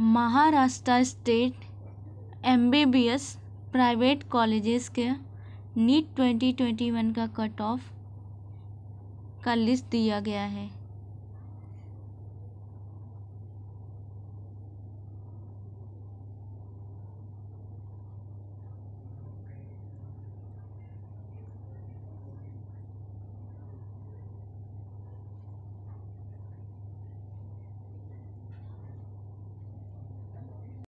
Maharashtra state M B B S private colleges के NEET twenty twenty one का cut off का list दिया गया है